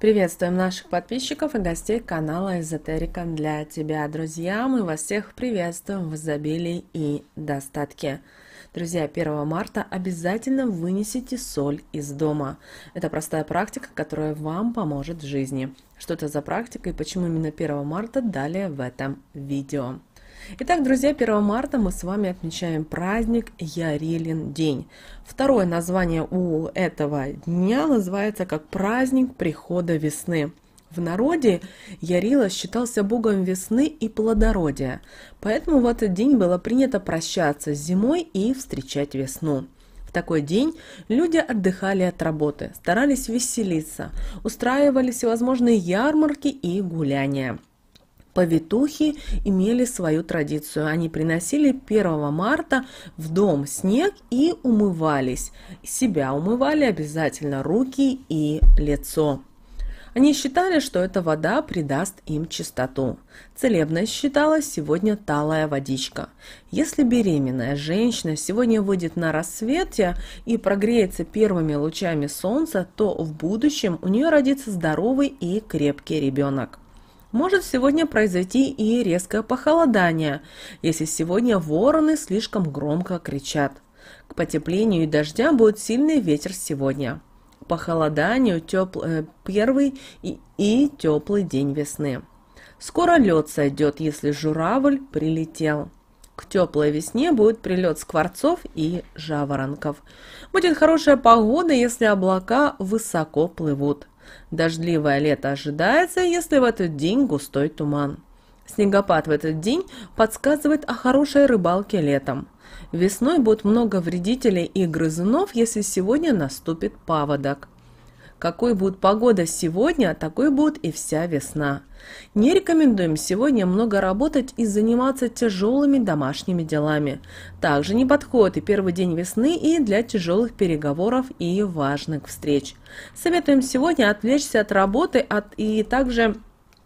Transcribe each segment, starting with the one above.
Приветствуем наших подписчиков и гостей канала Эзотерика для тебя, друзья. Мы вас всех приветствуем в изобилии и достатке. Друзья, 1 марта обязательно вынесите соль из дома. Это простая практика, которая вам поможет в жизни. Что это за практика и почему именно 1 марта, далее в этом видео. Итак, друзья, 1 марта мы с вами отмечаем праздник Ярилин день. Второе название у этого дня называется как праздник прихода весны. В народе Ярила считался богом весны и плодородия, поэтому в этот день было принято прощаться с зимой и встречать весну. В такой день люди отдыхали от работы, старались веселиться, устраивали всевозможные ярмарки и гуляния. Повитухи имели свою традицию. Они приносили 1 марта в дом снег и умывались. Себя умывали обязательно руки и лицо. Они считали, что эта вода придаст им чистоту. Целебность считалась сегодня талая водичка. Если беременная женщина сегодня выйдет на рассвете и прогреется первыми лучами солнца, то в будущем у нее родится здоровый и крепкий ребенок. Может сегодня произойти и резкое похолодание, если сегодня вороны слишком громко кричат. К потеплению и дождям будет сильный ветер сегодня. К похолоданию тепл... Э, первый и, и теплый день весны. Скоро лед сойдет, если журавль прилетел. К теплой весне будет прилет скворцов и жаворонков. Будет хорошая погода, если облака высоко плывут. Дождливое лето ожидается, если в этот день густой туман. Снегопад в этот день подсказывает о хорошей рыбалке летом. Весной будет много вредителей и грызунов, если сегодня наступит паводок. Какой будет погода сегодня, такой будет и вся весна. Не рекомендуем сегодня много работать и заниматься тяжелыми домашними делами. Также не подходит и первый день весны и для тяжелых переговоров и важных встреч. Советуем сегодня отвлечься от работы от, и также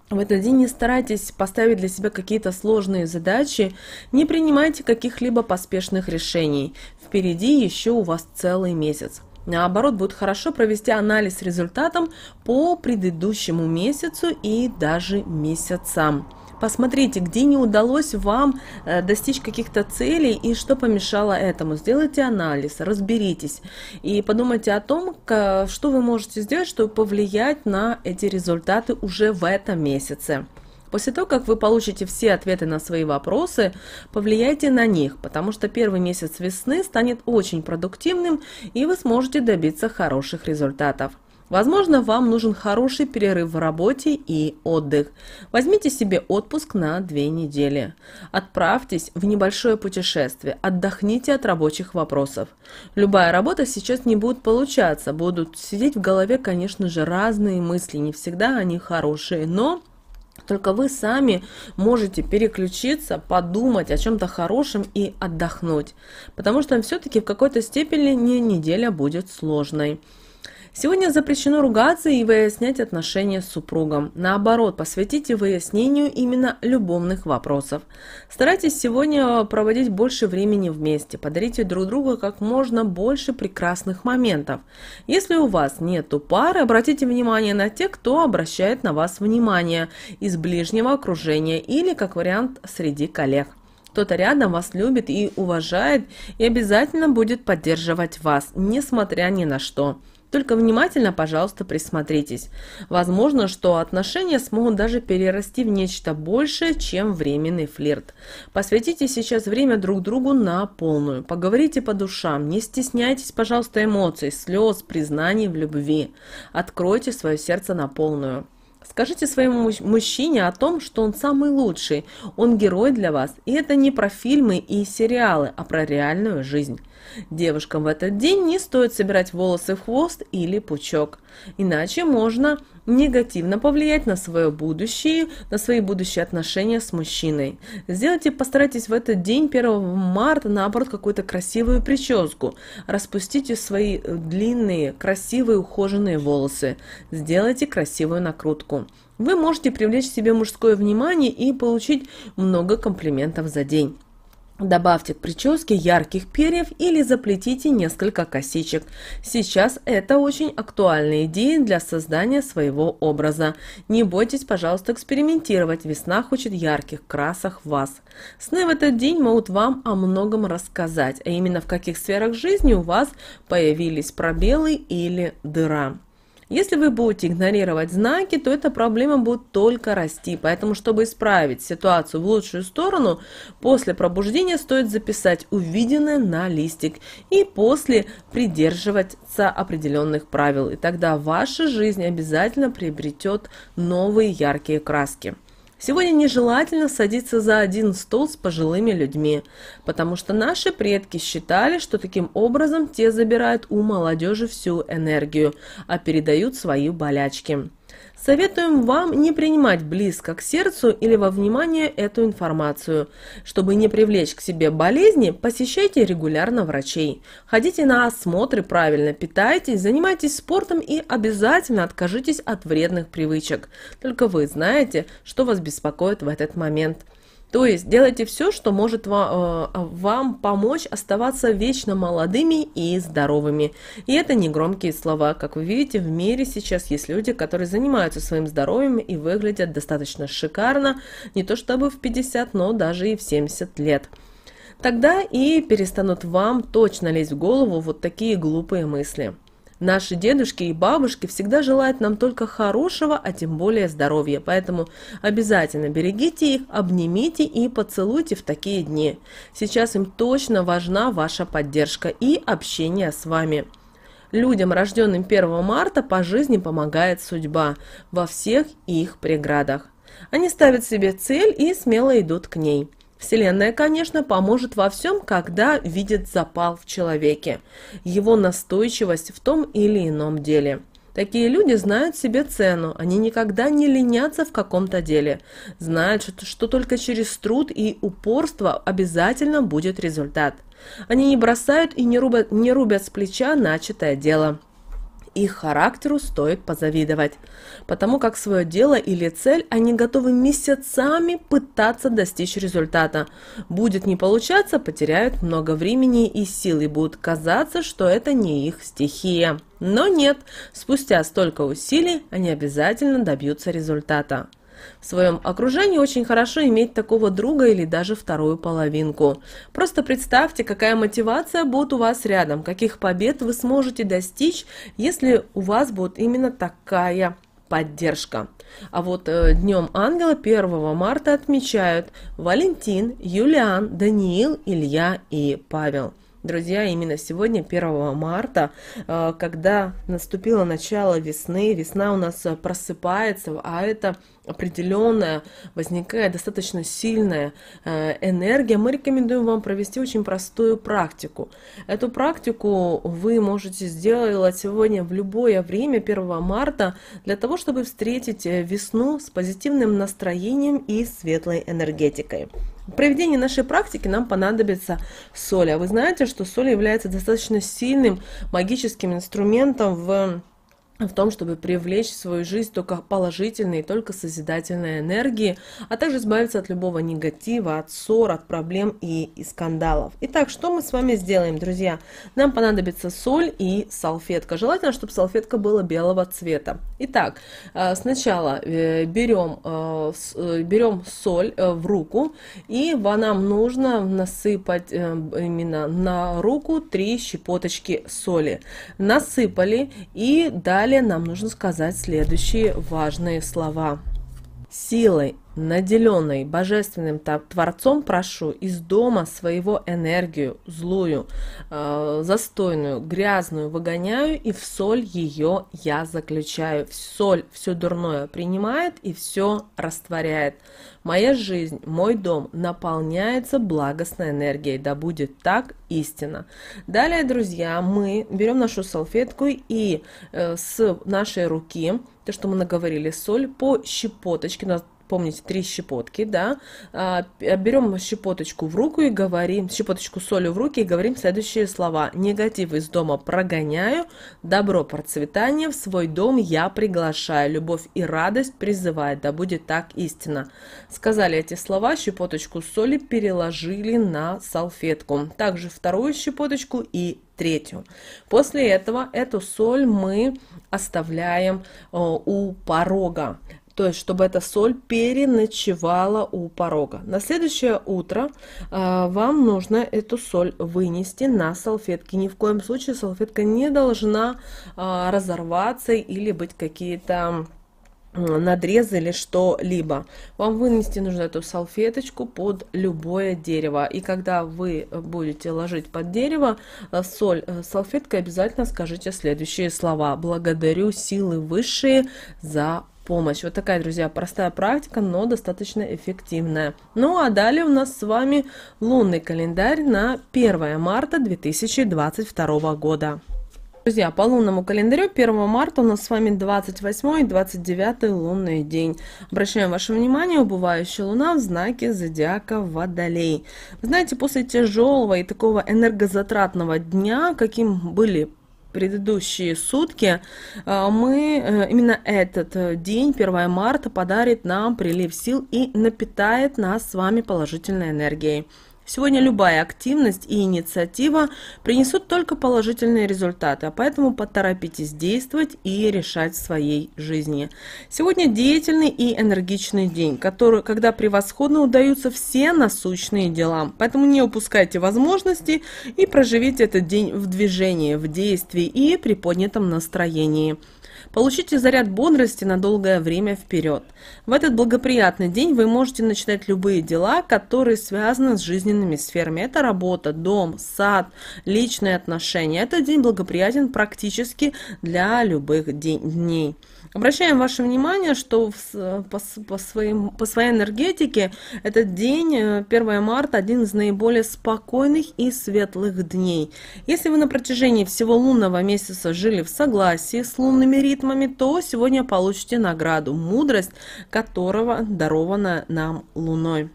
в этот день не старайтесь поставить для себя какие-то сложные задачи, не принимайте каких-либо поспешных решений. Впереди еще у вас целый месяц. Наоборот, будет хорошо провести анализ с результатом по предыдущему месяцу и даже месяцам. Посмотрите, где не удалось вам э, достичь каких-то целей и что помешало этому. Сделайте анализ, разберитесь и подумайте о том, что вы можете сделать, чтобы повлиять на эти результаты уже в этом месяце. После того, как вы получите все ответы на свои вопросы, повлияйте на них, потому что первый месяц весны станет очень продуктивным и вы сможете добиться хороших результатов. Возможно, вам нужен хороший перерыв в работе и отдых. Возьмите себе отпуск на две недели. Отправьтесь в небольшое путешествие, отдохните от рабочих вопросов. Любая работа сейчас не будет получаться, будут сидеть в голове, конечно же, разные мысли, не всегда они хорошие, но только вы сами можете переключиться, подумать о чем-то хорошем и отдохнуть. Потому что все-таки в какой-то степени не неделя будет сложной. Сегодня запрещено ругаться и выяснять отношения с супругом. Наоборот, посвятите выяснению именно любовных вопросов. Старайтесь сегодня проводить больше времени вместе. Подарите друг другу как можно больше прекрасных моментов. Если у вас нету пары, обратите внимание на тех, кто обращает на вас внимание из ближнего окружения или, как вариант, среди коллег. Кто-то рядом вас любит и уважает и обязательно будет поддерживать вас, несмотря ни на что. Только внимательно, пожалуйста, присмотритесь. Возможно, что отношения смогут даже перерасти в нечто большее, чем временный флирт. Посвятите сейчас время друг другу на полную. Поговорите по душам. Не стесняйтесь, пожалуйста, эмоций, слез, признаний в любви. Откройте свое сердце на полную. Скажите своему мужчине о том, что он самый лучший, он герой для вас, и это не про фильмы и сериалы, а про реальную жизнь. Девушкам в этот день не стоит собирать волосы в хвост или пучок, иначе можно негативно повлиять на свое будущее, на свои будущие отношения с мужчиной. Сделайте, постарайтесь в этот день, 1 марта, наоборот, какую-то красивую прическу. Распустите свои э, длинные, красивые, ухоженные волосы. Сделайте красивую накрутку. Вы можете привлечь себе мужское внимание и получить много комплиментов за день. Добавьте к прическе ярких перьев или заплетите несколько косичек. Сейчас это очень актуальная идея для создания своего образа. Не бойтесь, пожалуйста, экспериментировать. Весна хочет ярких красок в вас. Сны в этот день могут вам о многом рассказать, а именно в каких сферах жизни у вас появились пробелы или дыра. Если вы будете игнорировать знаки, то эта проблема будет только расти. Поэтому, чтобы исправить ситуацию в лучшую сторону, после пробуждения стоит записать увиденное на листик и после придерживаться определенных правил. И тогда ваша жизнь обязательно приобретет новые яркие краски. Сегодня нежелательно садиться за один стол с пожилыми людьми, потому что наши предки считали, что таким образом те забирают у молодежи всю энергию, а передают свои болячки. Советуем вам не принимать близко к сердцу или во внимание эту информацию. Чтобы не привлечь к себе болезни, посещайте регулярно врачей. Ходите на осмотры правильно, питайтесь, занимайтесь спортом и обязательно откажитесь от вредных привычек. Только вы знаете, что вас беспокоит в этот момент. То есть делайте все, что может вам, э, вам помочь оставаться вечно молодыми и здоровыми. И это не громкие слова. Как вы видите, в мире сейчас есть люди, которые занимаются своим здоровьем и выглядят достаточно шикарно, не то чтобы в 50, но даже и в 70 лет. Тогда и перестанут вам точно лезть в голову вот такие глупые мысли. Наши дедушки и бабушки всегда желают нам только хорошего, а тем более здоровья, поэтому обязательно берегите их, обнимите и поцелуйте в такие дни. Сейчас им точно важна ваша поддержка и общение с вами. Людям, рожденным 1 марта, по жизни помогает судьба во всех их преградах. Они ставят себе цель и смело идут к ней. Вселенная, конечно, поможет во всем, когда видит запал в человеке, его настойчивость в том или ином деле. Такие люди знают себе цену, они никогда не ленятся в каком-то деле, знают, что, что только через труд и упорство обязательно будет результат. Они не бросают и не рубят, не рубят с плеча начатое дело. Их характеру стоит позавидовать, потому как свое дело или цель они готовы месяцами пытаться достичь результата. Будет не получаться, потеряют много времени и сил и будут казаться, что это не их стихия. Но нет, спустя столько усилий они обязательно добьются результата. В своем окружении очень хорошо иметь такого друга или даже вторую половинку. Просто представьте, какая мотивация будет у вас рядом, каких побед вы сможете достичь, если у вас будет именно такая поддержка. А вот э, Днем Ангела 1 марта отмечают Валентин, Юлиан, Даниил, Илья и Павел. Друзья, именно сегодня, 1 марта, э, когда наступило начало весны, весна у нас э, просыпается, а это определенная, возникает достаточно сильная э, энергия, мы рекомендуем вам провести очень простую практику. Эту практику вы можете сделать сегодня в любое время 1 марта для того, чтобы встретить э, весну с позитивным настроением и светлой энергетикой. В проведении нашей практики нам понадобится соль. А вы знаете, что соль является достаточно сильным магическим инструментом в в том, чтобы привлечь в свою жизнь только положительные, только созидательные энергии, а также избавиться от любого негатива, от ссор, от проблем и, и скандалов. Итак, что мы с вами сделаем, друзья? Нам понадобится соль и салфетка. Желательно, чтобы салфетка была белого цвета. Итак, э, сначала э, берем, э, берем соль в руку, и нам нужно насыпать именно на руку 3 щепоточки соли. Насыпали и далее Далее нам нужно сказать следующие важные слова. Силой наделенной божественным Творцом, прошу из дома своего энергию злую, э, застойную, грязную выгоняю, и в соль ее я заключаю. В соль все дурное принимает и все растворяет. Моя жизнь, мой дом наполняется благостной энергией, да будет так истина. Далее, друзья, мы берем нашу салфетку и э, с нашей руки, то, что мы наговорили, соль по щепоточке, нас помните, три щепотки, да, а, э, берем щепоточку в руку и говорим, щепоточку соли в руки и говорим следующие слова. Негатив из дома прогоняю, добро процветание в свой дом я приглашаю, любовь и радость призывает, да будет так истина. Сказали эти слова, щепоточку соли переложили на салфетку. Также вторую щепоточку и третью. После этого эту соль мы оставляем э, у порога то есть чтобы эта соль переночевала у порога. На следующее утро э, вам нужно эту соль вынести на салфетки. Ни в коем случае салфетка не должна э, разорваться или быть какие-то надрезы или что-либо. Вам вынести нужно эту салфеточку под любое дерево. И когда вы будете ложить под дерево э, соль э, салфеткой, обязательно скажите следующие слова. Благодарю силы высшие за помощь. Вот такая, друзья, простая практика, но достаточно эффективная. Ну а далее у нас с вами лунный календарь на 1 марта 2022 года. Друзья, по лунному календарю 1 марта у нас с вами 28 и 29 лунный день. Обращаем ваше внимание, убывающая луна в знаке зодиака Водолей. знаете, после тяжелого и такого энергозатратного дня, каким были предыдущие сутки, э, мы э, именно этот э, день, 1 марта, подарит нам прилив сил и напитает нас с вами положительной энергией. Сегодня любая активность и инициатива принесут только положительные результаты, а поэтому поторопитесь действовать и решать в своей жизни. Сегодня деятельный и энергичный день, который, когда превосходно удаются все насущные дела. Поэтому не упускайте возможности и проживите этот день в движении, в действии и при поднятом настроении. Получите заряд бодрости на долгое время вперед. В этот благоприятный день вы можете начинать любые дела, которые связаны с жизненными сферами. Это работа, дом, сад, личные отношения. Этот день благоприятен практически для любых дней. Обращаем ваше внимание, что в, по, по, своим, по своей энергетике этот день, 1 э, марта, один из наиболее спокойных и светлых дней. Если вы на протяжении всего лунного месяца жили в согласии с лунными ритмами, то сегодня получите награду «Мудрость», которого дарована нам Луной.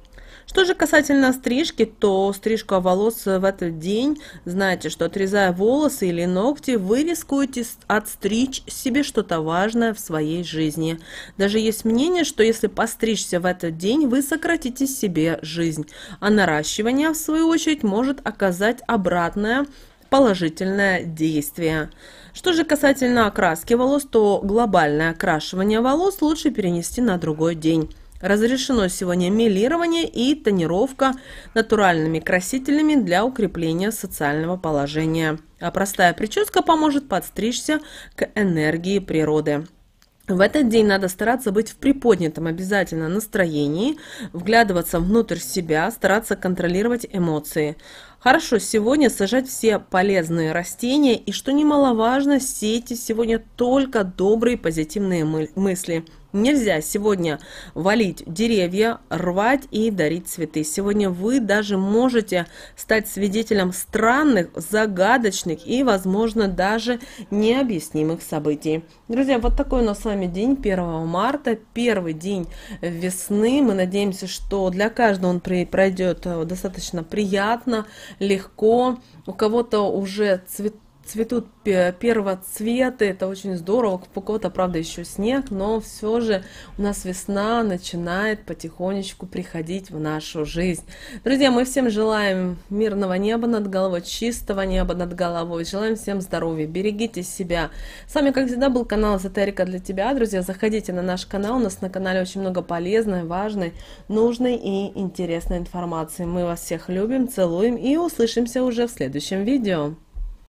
Что же касательно стрижки, то стрижку волос в этот день, знаете, что отрезая волосы или ногти, вы рискуете отстричь себе что-то важное в своей жизни. Даже есть мнение, что если постричься в этот день, вы сократите себе жизнь, а наращивание, в свою очередь, может оказать обратное положительное действие. Что же касательно окраски волос, то глобальное окрашивание волос лучше перенести на другой день. Разрешено сегодня милирование и тонировка натуральными красителями для укрепления социального положения. А простая прическа поможет подстричься к энергии природы. В этот день надо стараться быть в приподнятом обязательно настроении, вглядываться внутрь себя, стараться контролировать эмоции. Хорошо сегодня сажать все полезные растения и, что немаловажно, сети сегодня только добрые позитивные мысли – Нельзя сегодня валить деревья, рвать и дарить цветы. Сегодня вы даже можете стать свидетелем странных, загадочных и, возможно, даже необъяснимых событий. Друзья, вот такой у нас с вами день 1 марта, первый день весны. Мы надеемся, что для каждого он пройдет э, достаточно приятно, легко. У кого-то уже цветы цветут первоцветы, это очень здорово, у кого-то, правда, еще снег, но все же у нас весна начинает потихонечку приходить в нашу жизнь. Друзья, мы всем желаем мирного неба над головой, чистого неба над головой, желаем всем здоровья, берегите себя. С вами, как всегда, был канал Эзотерика для тебя, друзья, заходите на наш канал, у нас на канале очень много полезной, важной, нужной и интересной информации. Мы вас всех любим, целуем и услышимся уже в следующем видео.